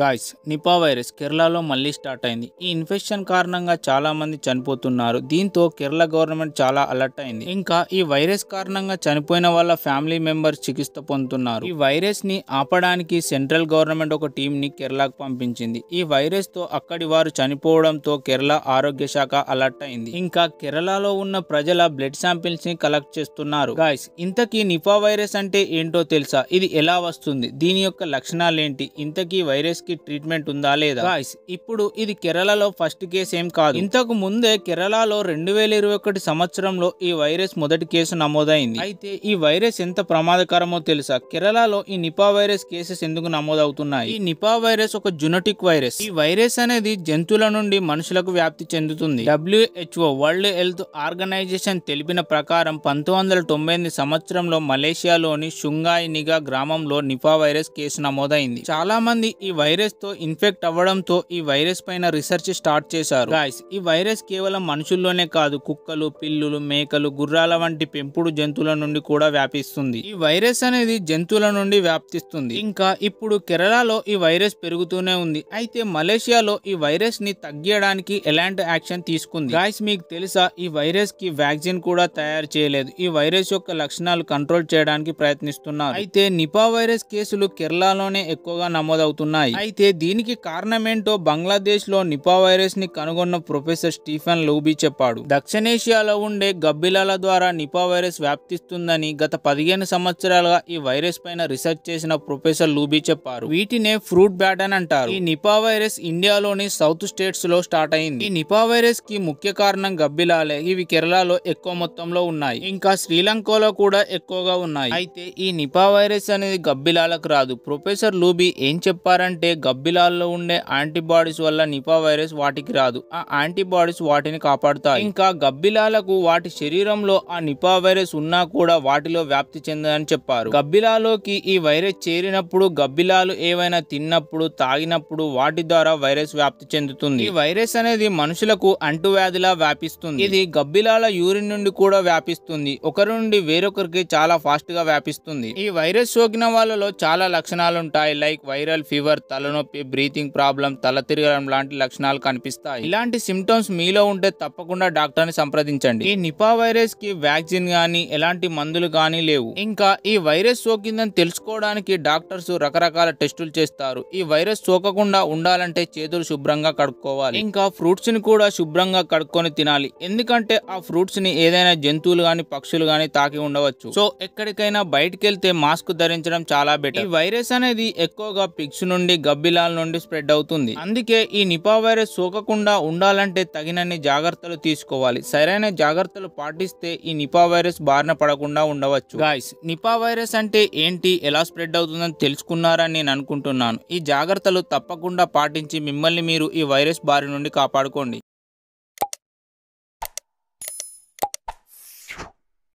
guys Nipah virus కేరళలో మళ్ళీ start అయింది ఈ ఇన్ఫెక్షన్ కారణంగా చాలా మంది చనిపోతున్నారు దీంతో కేరళ గవర్నమెంట్ చాలా అలర్ట్ అయింది ఇంకా ఈ వైరస్ కారణంగా చనిపోయిన వాళ్ళ ఫ్యామిలీ మెంబర్స్ చికిత్స పొందుతున్నారు ఈ వైరస్ ని ఆపడానికి సెంట్రల్ గవర్నమెంట్ ఒక టీం ని కేరళకు పంపించింది ఈ వైరస్ తో అక్కడి వారు చనిపోవడంతో కేరళ ఆరోగ్య శాఖ అలర్ట్ అయింది ఇంకా కేరళలో ఉన్న ప్రజల బ్లడ్ శాంపిల్స్ ని కలెక్ట్ చేస్తున్నారు గాయస్ ఇంతకీ నిపా వైరస్ అంటే ఏంటో తెలుసా ఇది ఎలా వస్తుంది దీని యొక్క లక్షణాలు ఏంటి ఇంతకీ వైరస్ కి ట్రీట్మెంట్ ఉందా లేదా ఇప్పుడు ఇది కేరళలో ఫస్ట్ కేసు ఏం కాదు ఇంతకు ముందే కేరళలో రెండు వేల ఇరవై ఒకటి సంవత్సరంలో ఈ వైరస్ మొదటి కేసు నమోదైంది అయితే ఈ వైరస్ ఎంత ప్రమాదకరమో తెలుసా కేరళలో ఈ నిపా వైరస్ కేసెస్ ఎందుకు నమోదవుతున్నాయి ఈ నిపా వైరస్ ఒక జునటిక్ వైరస్ ఈ వైరస్ అనేది జంతువుల నుండి మనుషులకు వ్యాప్తి చెందుతుంది డబ్ల్యూహెచ్ఓ వరల్డ్ హెల్త్ ఆర్గనైజేషన్ తెలిపిన ప్రకారం పంతొమ్మిది వందల సంవత్సరంలో మలేషియాలోని షుంగాయి గ్రామంలో నిపా వైరస్ కేసు నమోదైంది చాలా మంది ఈ వైరస్ వైరస్ తో ఇన్ఫెక్ట్ అవ్వడంతో ఈ వైరస్ పైన రీసెర్చ్ స్టార్ట్ చేశారు గాయస్ ఈ వైరస్ కేవలం మనుషుల్లోనే కాదు కుక్కలు పిల్లులు మేకలు గుర్రాల వంటి పెంపుడు జంతువుల నుండి కూడా వ్యాపిస్తుంది ఈ వైరస్ అనేది జంతువుల నుండి వ్యాప్తిస్తుంది ఇంకా ఇప్పుడు కేరళలో ఈ వైరస్ పెరుగుతూనే ఉంది అయితే మలేషియాలో ఈ వైరస్ ని తగ్గించడానికి ఎలాంటి యాక్షన్ తీసుకుంది గాయస్ మీకు తెలుసా ఈ వైరస్ కి వ్యాక్సిన్ కూడా తయారు చేయలేదు ఈ వైరస్ యొక్క లక్షణాలు కంట్రోల్ చేయడానికి ప్రయత్నిస్తున్నారు అయితే నిపా వైరస్ కేసులు కేరళలోనే ఎక్కువగా నమోదవుతున్నాయి అయితే దీనికి కారణమేంటో బంగ్లాదేశ్ లో నిపా వైరస్ ని కనుగొన్న ప్రొఫెసర్ స్టీఫెన్ లూబీ చెప్పాడు దక్షిణేషియాలో ఉండే గబ్బిలాల ద్వారా నిపా వైరస్ వ్యాప్తిస్తుందని గత పదిహేను సంవత్సరాలుగా ఈ వైరస్ పైన రీసెర్చ్ చేసిన ప్రొఫెసర్ లూబీ చెప్పారు వీటినే ఫ్రూట్ బ్యాట్ అని అంటారు ఈ నిపా వైరస్ ఇండియాలోని సౌత్ స్టేట్స్ లో స్టార్ట్ అయింది ఈ నిపా వైరస్ కి ముఖ్య కారణం గబ్బిలాలే ఇవి కేరళలో ఎక్కువ మొత్తంలో ఉన్నాయి ఇంకా శ్రీలంకలో కూడా ఎక్కువగా ఉన్నాయి అయితే ఈ నిపా వైరస్ అనేది గబ్బిలాలకు రాదు ప్రొఫెసర్ లూబీ ఏం చెప్పారంటే అంటే గబ్బిలాల్లో ఉండే యాంటీబాడీస్ వల్ల నిపా వైరస్ వాటికి రాదు ఆ యాంటీబాడీస్ వాటిని కాపాడుతాయి ఇంకా గబ్బిలాలకు వాటి శరీరంలో ఆ నిపా వైరస్ ఉన్నా కూడా వాటిలో వ్యాప్తి చెందని చెప్పారు గబ్బిలాలోకి ఈ వైరస్ చేరినప్పుడు గబ్బిలాలు ఏవైనా తిన్నప్పుడు తాగినప్పుడు వాటి ద్వారా వైరస్ వ్యాప్తి చెందుతుంది ఈ వైరస్ అనేది మనుషులకు అంటువ్యాధిలా వ్యాపిస్తుంది ఇది గబ్బిలాల యూరిన్ నుండి కూడా వ్యాపిస్తుంది ఒకరి నుండి వేరొకరికి చాలా ఫాస్ట్ గా వ్యాపిస్తుంది ఈ వైరస్ సోకిన వాళ్ళలో చాలా లక్షణాలు ఉంటాయి లైక్ వైరల్ ఫీవర్ తలనొప్పి బ్రీతింగ్ ప్రాబ్లం తల తిరగడం లాంటి లక్షణాలు కనిపిస్తాయి ఇలాంటి సిమ్టమ్స్ మీలో ఉంటే తప్పకుండా డాక్టర్ని సంప్రదించండి ఈ నిపా వైరస్ కి వ్యాక్సిన్ గానీ ఎలాంటి మందులు గానీ లేవు ఇంకా ఈ వైరస్ సోకిందని తెలుసుకోవడానికి డాక్టర్స్ రకరకాల టెస్టులు చేస్తారు ఈ వైరస్ సోకకుండా ఉండాలంటే చేతులు శుభ్రంగా కడుక్కోవాలి ఇంకా ఫ్రూట్స్ ని కూడా శుభ్రంగా కడుక్కొని తినాలి ఎందుకంటే ఆ ఫ్రూట్స్ ని ఏదైనా జంతువులు గాని పక్షులు గాని తాకి ఉండవచ్చు సో ఎక్కడికైనా బయటకెళ్తే మాస్క్ ధరించడం చాలా బెటర్ ఈ వైరస్ అనేది ఎక్కువగా పిక్స్ నుండి గబ్బిలాల నుండి స్ప్రెడ్ అవుతుంది అందుకే ఈ నిపా వైరస్ సోకకుండా ఉండాలంటే తగినన్ని జాగ్రత్తలు తీసుకోవాలి సరైన జాగ్రత్తలు పాటిస్తే ఈ నిపా వైరస్ బారిన పడకుండా ఉండవచ్చు గాయస్ నిపా వైరస్ అంటే ఏంటి ఎలా స్ప్రెడ్ అవుతుందని తెలుసుకున్నారని నేను అనుకుంటున్నాను ఈ జాగ్రత్తలు తప్పకుండా పాటించి మిమ్మల్ని మీరు ఈ వైరస్ బారి నుండి కాపాడుకోండి